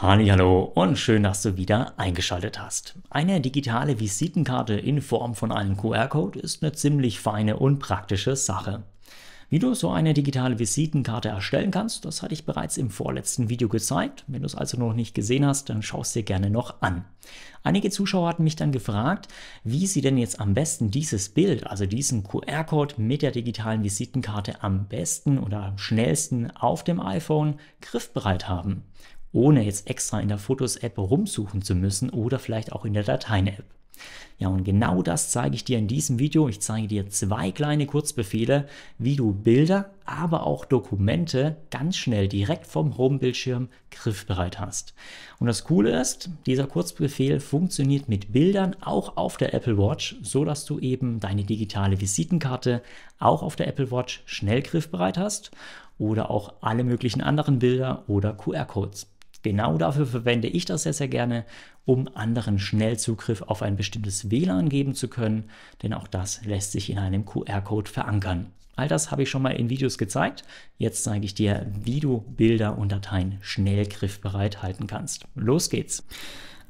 Halli, hallo und schön, dass du wieder eingeschaltet hast. Eine digitale Visitenkarte in Form von einem QR-Code ist eine ziemlich feine und praktische Sache. Wie du so eine digitale Visitenkarte erstellen kannst, das hatte ich bereits im vorletzten Video gezeigt. Wenn du es also noch nicht gesehen hast, dann schau es dir gerne noch an. Einige Zuschauer hatten mich dann gefragt, wie sie denn jetzt am besten dieses Bild, also diesen QR-Code mit der digitalen Visitenkarte am besten oder am schnellsten auf dem iPhone griffbereit haben ohne jetzt extra in der Fotos-App rumsuchen zu müssen oder vielleicht auch in der Dateien-App. Ja, und genau das zeige ich dir in diesem Video. Ich zeige dir zwei kleine Kurzbefehle, wie du Bilder, aber auch Dokumente ganz schnell direkt vom Home-Bildschirm griffbereit hast. Und das Coole ist, dieser Kurzbefehl funktioniert mit Bildern auch auf der Apple Watch, so dass du eben deine digitale Visitenkarte auch auf der Apple Watch schnell griffbereit hast oder auch alle möglichen anderen Bilder oder QR-Codes. Genau dafür verwende ich das sehr, sehr gerne, um anderen schnell Zugriff auf ein bestimmtes WLAN geben zu können, denn auch das lässt sich in einem QR-Code verankern. All das habe ich schon mal in Videos gezeigt. Jetzt zeige ich dir, wie du Bilder und Dateien schnell griffbereit halten kannst. Los geht's!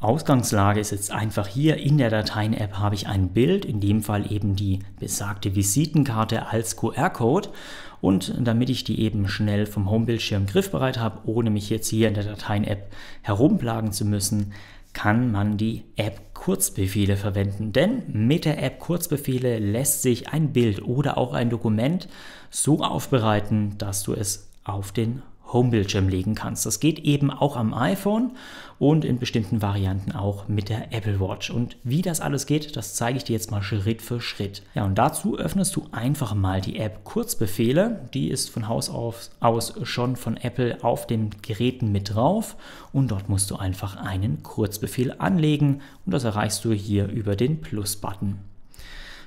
Ausgangslage ist jetzt einfach hier in der Dateien-App habe ich ein Bild, in dem Fall eben die besagte Visitenkarte als QR-Code und damit ich die eben schnell vom Homebildschirm griffbereit habe, ohne mich jetzt hier in der Dateien-App herumplagen zu müssen, kann man die App Kurzbefehle verwenden. Denn mit der App Kurzbefehle lässt sich ein Bild oder auch ein Dokument so aufbereiten, dass du es auf den Homebildschirm legen kannst. Das geht eben auch am iPhone und in bestimmten Varianten auch mit der Apple Watch. Und wie das alles geht, das zeige ich dir jetzt mal Schritt für Schritt. Ja, und dazu öffnest du einfach mal die App Kurzbefehle. Die ist von Haus aus schon von Apple auf den Geräten mit drauf. Und dort musst du einfach einen Kurzbefehl anlegen. Und das erreichst du hier über den Plus-Button.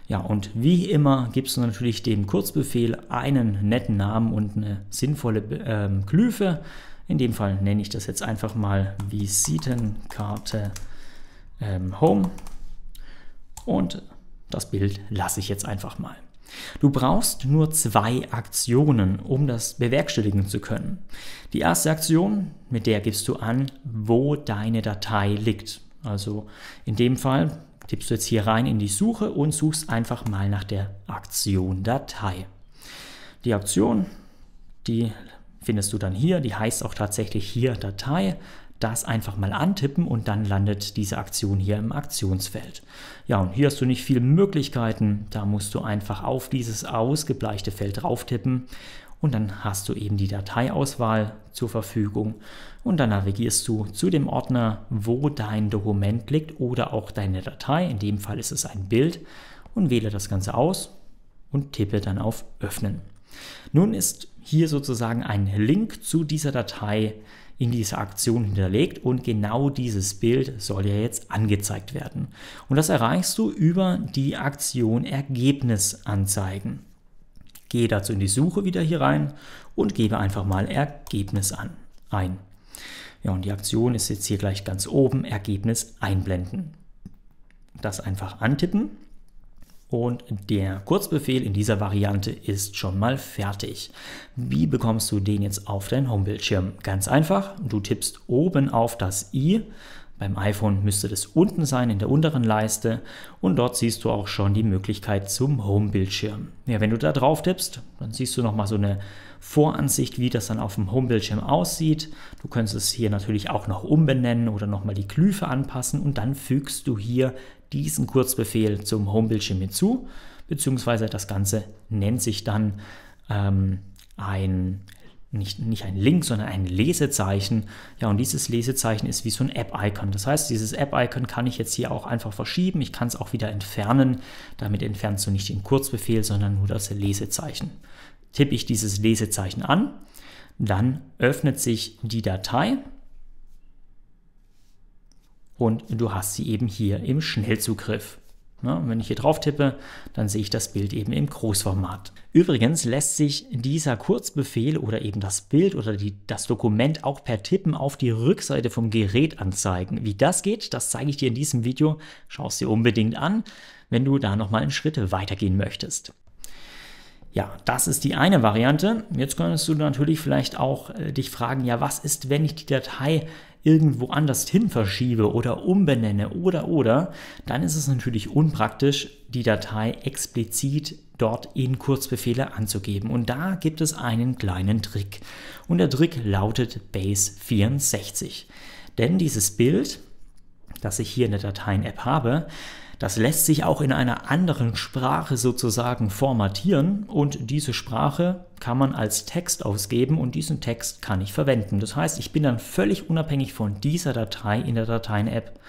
Ja, und wie immer gibst du natürlich dem Kurzbefehl einen netten Namen und eine sinnvolle ähm, Glyphe. In dem Fall nenne ich das jetzt einfach mal Visitenkarte ähm, Home. Und das Bild lasse ich jetzt einfach mal. Du brauchst nur zwei Aktionen, um das bewerkstelligen zu können. Die erste Aktion, mit der gibst du an, wo deine Datei liegt. Also in dem Fall tippst du jetzt hier rein in die Suche und suchst einfach mal nach der Aktion Datei. Die Aktion, die findest du dann hier, die heißt auch tatsächlich hier Datei. Das einfach mal antippen und dann landet diese Aktion hier im Aktionsfeld. Ja, und hier hast du nicht viele Möglichkeiten. Da musst du einfach auf dieses ausgebleichte Feld drauf tippen und dann hast du eben die Dateiauswahl zur Verfügung und dann navigierst du zu dem Ordner, wo dein Dokument liegt oder auch deine Datei, in dem Fall ist es ein Bild und wähle das Ganze aus und tippe dann auf Öffnen. Nun ist hier sozusagen ein Link zu dieser Datei in dieser Aktion hinterlegt und genau dieses Bild soll ja jetzt angezeigt werden. Und das erreichst du über die Aktion Ergebnis anzeigen. Gehe dazu in die Suche wieder hier rein und gebe einfach mal Ergebnis an, ein. Ja, und die Aktion ist jetzt hier gleich ganz oben, Ergebnis einblenden. Das einfach antippen und der Kurzbefehl in dieser Variante ist schon mal fertig. Wie bekommst du den jetzt auf dein Homebildschirm? Ganz einfach, du tippst oben auf das i, beim iPhone müsste das unten sein in der unteren Leiste und dort siehst du auch schon die Möglichkeit zum Home-Bildschirm. Ja, wenn du da drauf tippst, dann siehst du nochmal so eine Voransicht, wie das dann auf dem Home-Bildschirm aussieht. Du könntest es hier natürlich auch noch umbenennen oder nochmal die Glyphe anpassen und dann fügst du hier diesen Kurzbefehl zum Home-Bildschirm hinzu, beziehungsweise das Ganze nennt sich dann ähm, ein nicht, nicht ein Link, sondern ein Lesezeichen. Ja, und dieses Lesezeichen ist wie so ein App-Icon. Das heißt, dieses App-Icon kann ich jetzt hier auch einfach verschieben. Ich kann es auch wieder entfernen. Damit entfernst du nicht den Kurzbefehl, sondern nur das Lesezeichen. Tippe ich dieses Lesezeichen an, dann öffnet sich die Datei und du hast sie eben hier im Schnellzugriff. Ja, ne? wenn ich hier drauf tippe, dann sehe ich das Bild eben im Großformat. Übrigens lässt sich dieser Kurzbefehl oder eben das Bild oder die, das Dokument auch per Tippen auf die Rückseite vom Gerät anzeigen. Wie das geht, das zeige ich dir in diesem Video. Schau es dir unbedingt an, wenn du da nochmal einen Schritt weitergehen möchtest. Ja, das ist die eine Variante. Jetzt könntest du natürlich vielleicht auch äh, dich fragen, ja, was ist, wenn ich die Datei irgendwo anders hin verschiebe oder umbenenne oder oder, dann ist es natürlich unpraktisch, die Datei explizit dort in Kurzbefehle anzugeben. Und da gibt es einen kleinen Trick. Und der Trick lautet Base 64. Denn dieses Bild, das ich hier in der Dateien-App habe, das lässt sich auch in einer anderen Sprache sozusagen formatieren und diese Sprache kann man als Text ausgeben und diesen Text kann ich verwenden. Das heißt, ich bin dann völlig unabhängig von dieser Datei in der Dateien-App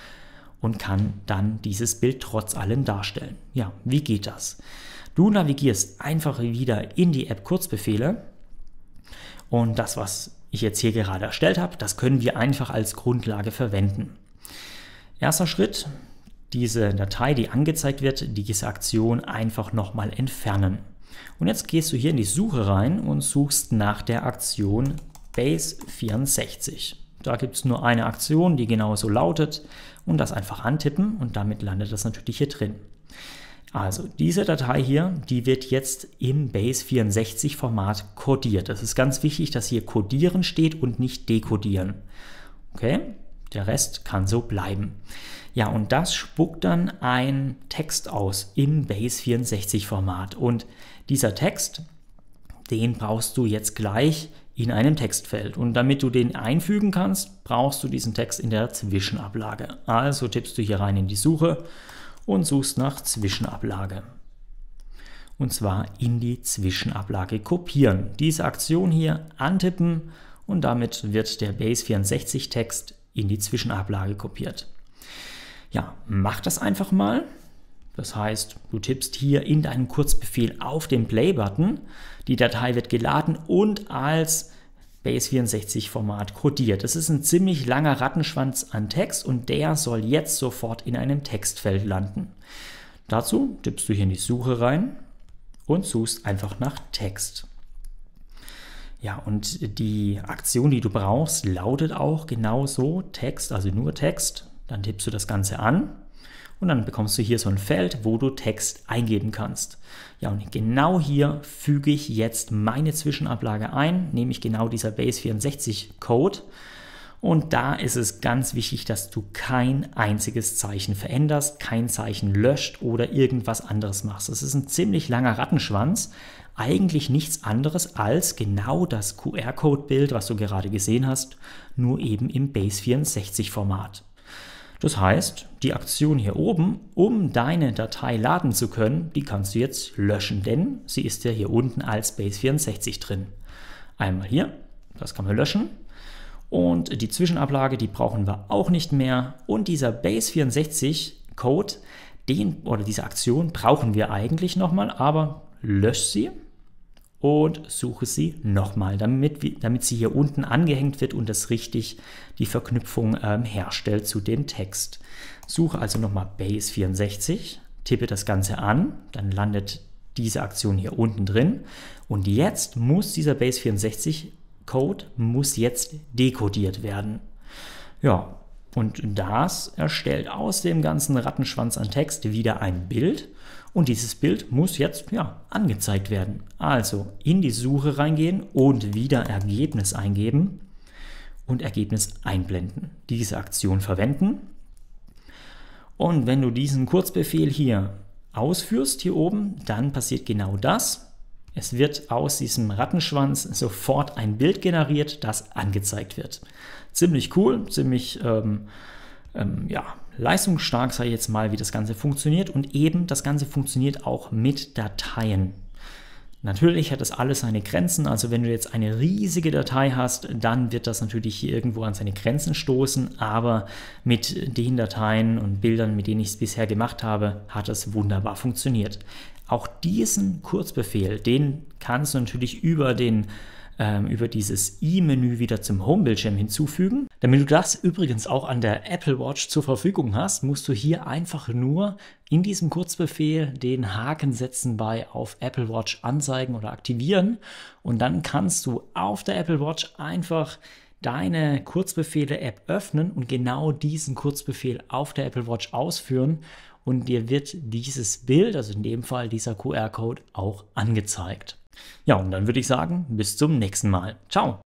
und kann dann dieses Bild trotz allem darstellen. Ja, wie geht das? Du navigierst einfach wieder in die App Kurzbefehle und das, was ich jetzt hier gerade erstellt habe, das können wir einfach als Grundlage verwenden. Erster Schritt, diese Datei, die angezeigt wird, diese Aktion einfach nochmal entfernen. Und jetzt gehst du hier in die Suche rein und suchst nach der Aktion Base64. Da gibt es nur eine Aktion, die genauso lautet und das einfach antippen und damit landet das natürlich hier drin. Also diese Datei hier, die wird jetzt im Base64 Format kodiert. Es ist ganz wichtig, dass hier kodieren steht und nicht dekodieren. Okay, der Rest kann so bleiben. Ja, und das spuckt dann ein Text aus im Base 64 Format. Und dieser Text, den brauchst du jetzt gleich in einem Textfeld. Und damit du den einfügen kannst, brauchst du diesen Text in der Zwischenablage. Also tippst du hier rein in die Suche und suchst nach Zwischenablage. Und zwar in die Zwischenablage kopieren. Diese Aktion hier antippen und damit wird der Base 64 Text in die Zwischenablage kopiert. Ja, mach das einfach mal. Das heißt, du tippst hier in deinem Kurzbefehl auf den Play-Button, die Datei wird geladen und als Base64-Format kodiert. Das ist ein ziemlich langer Rattenschwanz an Text und der soll jetzt sofort in einem Textfeld landen. Dazu tippst du hier in die Suche rein und suchst einfach nach Text. Ja, und die Aktion, die du brauchst, lautet auch genauso Text, also nur Text. Dann tippst du das Ganze an und dann bekommst du hier so ein Feld, wo du Text eingeben kannst. Ja, und genau hier füge ich jetzt meine Zwischenablage ein, nämlich genau dieser Base64 Code. Und da ist es ganz wichtig, dass du kein einziges Zeichen veränderst, kein Zeichen löscht oder irgendwas anderes machst. Das ist ein ziemlich langer Rattenschwanz, eigentlich nichts anderes als genau das QR-Code-Bild, was du gerade gesehen hast, nur eben im Base64-Format. Das heißt, die Aktion hier oben, um deine Datei laden zu können, die kannst du jetzt löschen, denn sie ist ja hier unten als Base64 drin. Einmal hier, das kann man löschen. Und die Zwischenablage, die brauchen wir auch nicht mehr. Und dieser Base64-Code, den oder diese Aktion brauchen wir eigentlich nochmal, aber lösch sie, und suche sie nochmal, damit, damit sie hier unten angehängt wird und das richtig die Verknüpfung ähm, herstellt zu dem Text. Suche also nochmal Base 64, tippe das Ganze an, dann landet diese Aktion hier unten drin und jetzt muss dieser Base 64 Code muss jetzt dekodiert werden. Ja, und das erstellt aus dem ganzen Rattenschwanz an Text wieder ein Bild. Und dieses Bild muss jetzt ja, angezeigt werden. Also in die Suche reingehen und wieder Ergebnis eingeben und Ergebnis einblenden. Diese Aktion verwenden. Und wenn du diesen Kurzbefehl hier ausführst, hier oben, dann passiert genau das. Es wird aus diesem Rattenschwanz sofort ein Bild generiert, das angezeigt wird. Ziemlich cool, ziemlich ähm, ähm, ja, leistungsstark, sage ich jetzt mal, wie das Ganze funktioniert. Und eben das Ganze funktioniert auch mit Dateien. Natürlich hat das alles seine Grenzen, also wenn du jetzt eine riesige Datei hast, dann wird das natürlich hier irgendwo an seine Grenzen stoßen, aber mit den Dateien und Bildern, mit denen ich es bisher gemacht habe, hat das wunderbar funktioniert. Auch diesen Kurzbefehl, den kannst du natürlich über den ähm, über dieses i-Menü wieder zum Homebildschirm hinzufügen. Damit du das übrigens auch an der Apple Watch zur Verfügung hast, musst du hier einfach nur in diesem Kurzbefehl den Haken setzen bei auf Apple Watch anzeigen oder aktivieren und dann kannst du auf der Apple Watch einfach deine Kurzbefehle-App öffnen und genau diesen Kurzbefehl auf der Apple Watch ausführen und dir wird dieses Bild, also in dem Fall dieser QR-Code, auch angezeigt. Ja, und dann würde ich sagen, bis zum nächsten Mal. Ciao!